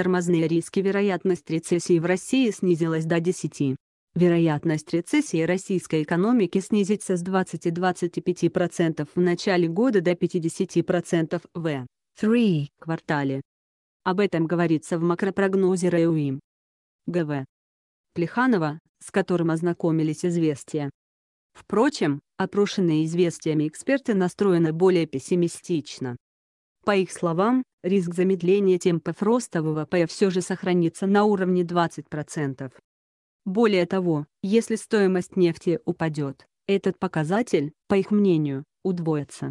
тормозные риски вероятность рецессии в России снизилась до 10. Вероятность рецессии российской экономики снизится с 20-25% в начале года до 50% в 3 квартале. Об этом говорится в макропрогнозе РЭУИМ. ГВ. Плеханова, с которым ознакомились «Известия». Впрочем, опрошенные «Известиями» эксперты настроены более пессимистично. По их словам, риск замедления темпов роста ВВП все же сохранится на уровне 20%. Более того, если стоимость нефти упадет, этот показатель, по их мнению, удвоится.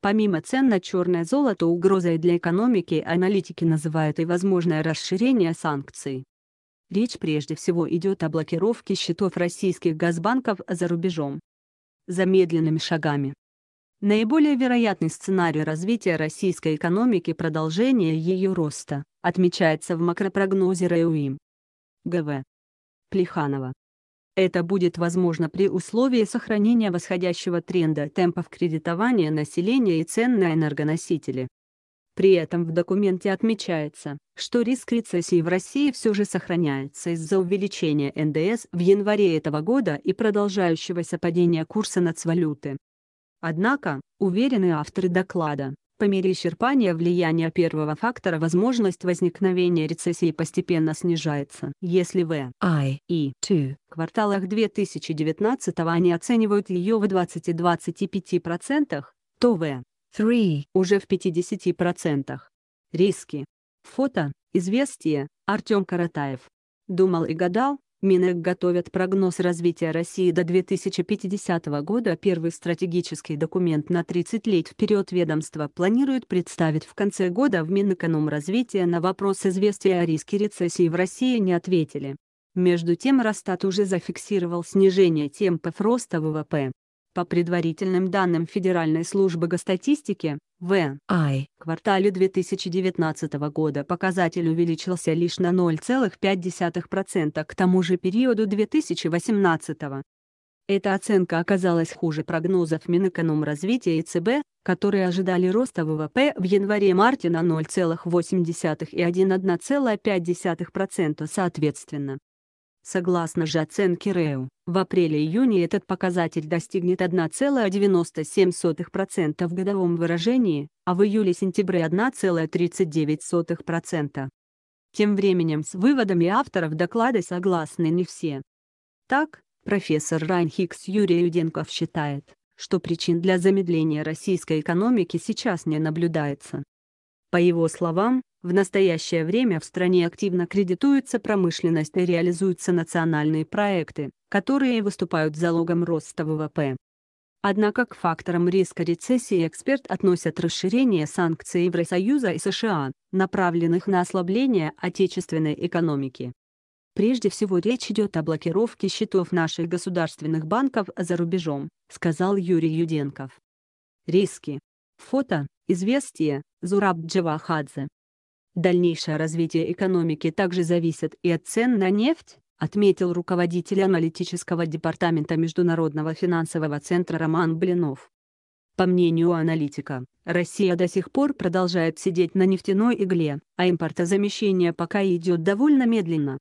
Помимо цен на черное золото угрозой для экономики аналитики называют и возможное расширение санкций. Речь прежде всего идет о блокировке счетов российских газбанков за рубежом. Замедленными шагами Наиболее вероятный сценарий развития российской экономики – продолжение ее роста, отмечается в макропрогнозе РЭУИМ. ГВ. Плеханова. Это будет возможно при условии сохранения восходящего тренда темпов кредитования населения и цен на энергоносители. При этом в документе отмечается, что риск рецессии в России все же сохраняется из-за увеличения НДС в январе этого года и продолжающегося падения курса нацвалюты. Однако, уверены авторы доклада, по мере исчерпания влияния первого фактора возможность возникновения рецессии постепенно снижается. Если в I и II кварталах 2019 они оценивают ее в 20-25%, то в 3 уже в 50%. Риски. Фото, известие, Артем Каратаев. Думал и гадал, Минэк готовят прогноз развития России до 2050 года. Первый стратегический документ на 30 лет вперед ведомство планирует представить в конце года в Минэкономразвития на вопрос известия о риске рецессии в России не ответили. Между тем Росстат уже зафиксировал снижение темпов роста ВВП. По предварительным данным Федеральной службы госстатистики, в. I. квартале 2019 года показатель увеличился лишь на 0,5% к тому же периоду 2018. Эта оценка оказалась хуже прогнозов Минэкономразвития и ЦБ, которые ожидали роста ВВП в январе-марте на 0,8 и 1,5% соответственно. Согласно же оценке РЭУ, в апреле-июне этот показатель достигнет 1,97% в годовом выражении, а в июле-сентябре 1,39%. Тем временем с выводами авторов доклада согласны не все. Так, профессор Райнхикс Юрий Юденков считает, что причин для замедления российской экономики сейчас не наблюдается. По его словам, в настоящее время в стране активно кредитуется промышленность и реализуются национальные проекты, которые выступают залогом роста ВВП. Однако к факторам риска рецессии эксперт относят расширение санкций Евросоюза и США, направленных на ослабление отечественной экономики. Прежде всего речь идет о блокировке счетов наших государственных банков за рубежом, сказал Юрий Юденков. Риски. Фото, известие, Зураб Джавахадзе. Дальнейшее развитие экономики также зависит и от цен на нефть, отметил руководитель аналитического департамента Международного финансового центра Роман Блинов. По мнению аналитика, Россия до сих пор продолжает сидеть на нефтяной игле, а импортозамещение пока идет довольно медленно.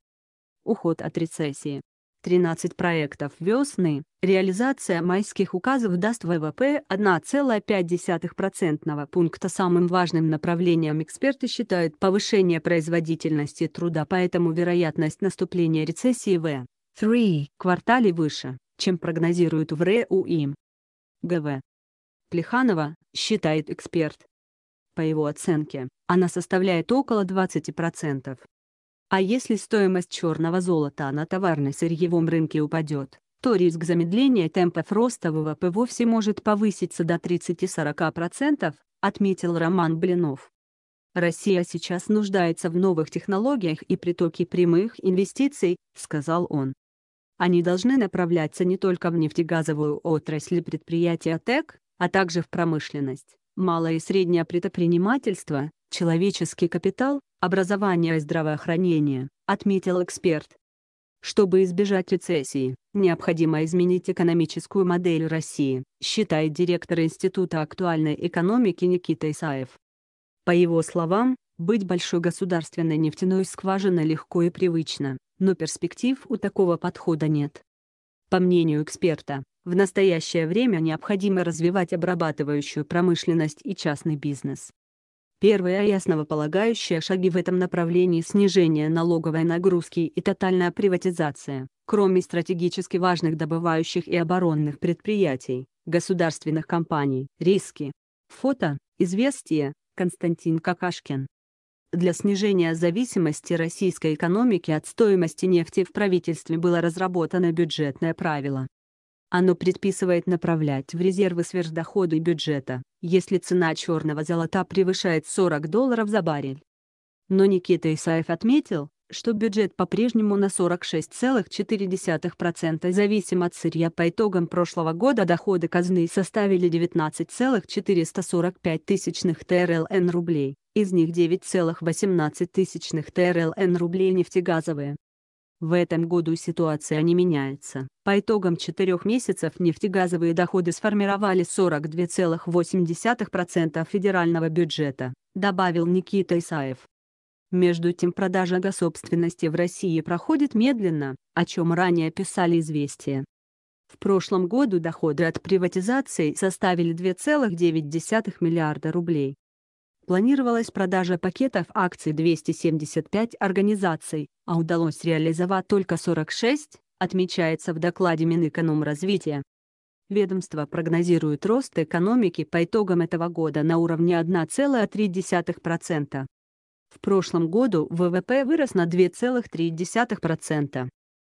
Уход от рецессии 13 проектов весны, реализация майских указов даст ВВП 1,5% пункта. Самым важным направлением эксперты считают повышение производительности труда, поэтому вероятность наступления рецессии в 3 квартале выше, чем прогнозируют в РЭУИ. ГВ. Плеханова, считает эксперт. По его оценке, она составляет около 20%. А если стоимость черного золота на товарно-сырьевом рынке упадет, то риск замедления темпов роста ВВП вовсе может повыситься до 30-40%, отметил Роман Блинов. «Россия сейчас нуждается в новых технологиях и притоке прямых инвестиций», — сказал он. «Они должны направляться не только в нефтегазовую отрасль предприятия ТЭК, а также в промышленность, малое и среднее предпринимательство, человеческий капитал, образования и здравоохранения, отметил эксперт. Чтобы избежать рецессии, необходимо изменить экономическую модель России, считает директор Института актуальной экономики Никита Исаев. По его словам, быть большой государственной нефтяной скважиной легко и привычно, но перспектив у такого подхода нет. По мнению эксперта, в настоящее время необходимо развивать обрабатывающую промышленность и частный бизнес, Первое а – ясновополагающие шаги в этом направлении снижение налоговой нагрузки и тотальная приватизация. Кроме стратегически важных добывающих и оборонных предприятий, государственных компаний, риски. Фото, известие, Константин Какашкин. Для снижения зависимости российской экономики от стоимости нефти в правительстве было разработано бюджетное правило, оно предписывает направлять в резервы сверхдоходы бюджета, если цена черного золота превышает 40 долларов за баррель. Но Никита Исаев отметил, что бюджет по-прежнему на 46,4% зависим от сырья по итогам прошлого года доходы казны составили 19,445 тысячных ТРЛН рублей, из них 9,18 тысячных ТРЛН рублей нефтегазовые. В этом году ситуация не меняется. По итогам четырех месяцев нефтегазовые доходы сформировали 42,8% федерального бюджета, добавил Никита Исаев. Между тем продажа гособственности в России проходит медленно, о чем ранее писали известия. В прошлом году доходы от приватизации составили 2,9 миллиарда рублей, планировалась продажа пакетов акций 275 организаций, а удалось реализовать только 46, отмечается в докладе Минэкономразвития. Ведомство прогнозирует рост экономики по итогам этого года на уровне 1,3%. В прошлом году ВВП вырос на 2,3%.